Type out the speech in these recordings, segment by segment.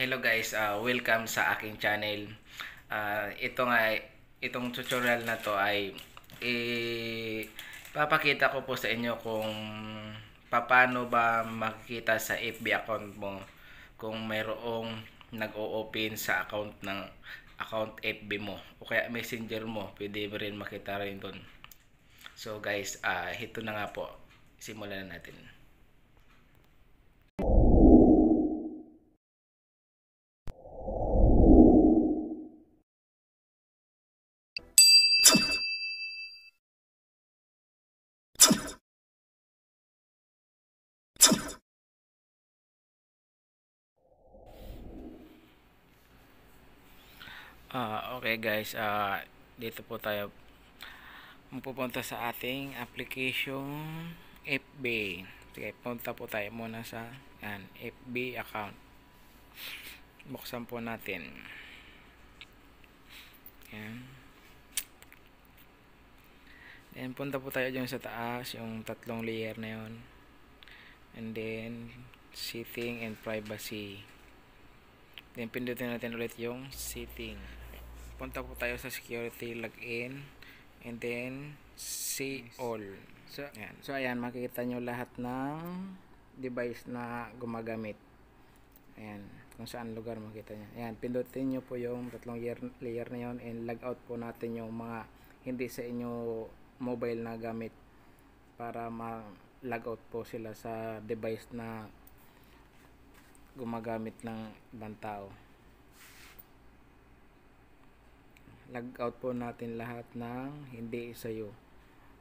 Hello guys, uh, welcome sa aking channel. Uh, ito nga, itong tutorial na to ay ipapakita ko po sa inyo kung paano ba makikita sa FB account mo kung mayroong nag-o-open sa account ng account FB mo o kaya messenger mo pwede mo rin makita rin doon so guys uh, ito na nga po simulan na natin Uh, okay guys, uh, dito po tayo pupunta sa ating application FB. Sige, punta po tayo muna sa yan, FB account. Buksan po natin. Yan. Then, punta po tayo dyan sa taas, yung tatlong layer na yun. And then, setting and privacy. Then, pindutin natin ulit yung setting. Punta po tayo sa security login and then see all. So, ayan. so ayan, makikita nyo lahat ng device na gumagamit. Ayan, kung saan lugar makita nyo. Ayan, pindutin nyo po yung tatlong layer, layer na yun and log out po natin yung mga hindi sa inyo mobile na gamit para ma-log out po sila sa device na gumagamit ng ibang tao. Log out po natin lahat ng hindi sa iyo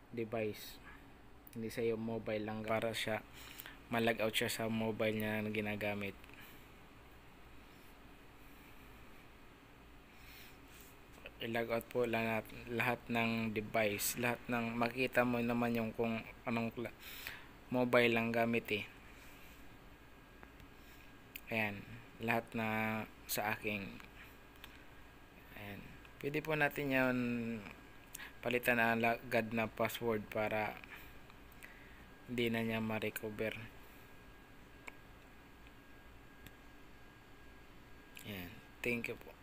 device. Hindi sa iyo mobile lang para siya malag out siya sa mobile niya na ginagamit. i-log out po lahat, lahat ng device lahat ng makita mo naman yung kung anong mobile lang gamit eh Ayan, lahat na sa aking ayan. Pwede po natin yan palitan na agad na password para hindi na niya ma-recover. Ayan, thank you po.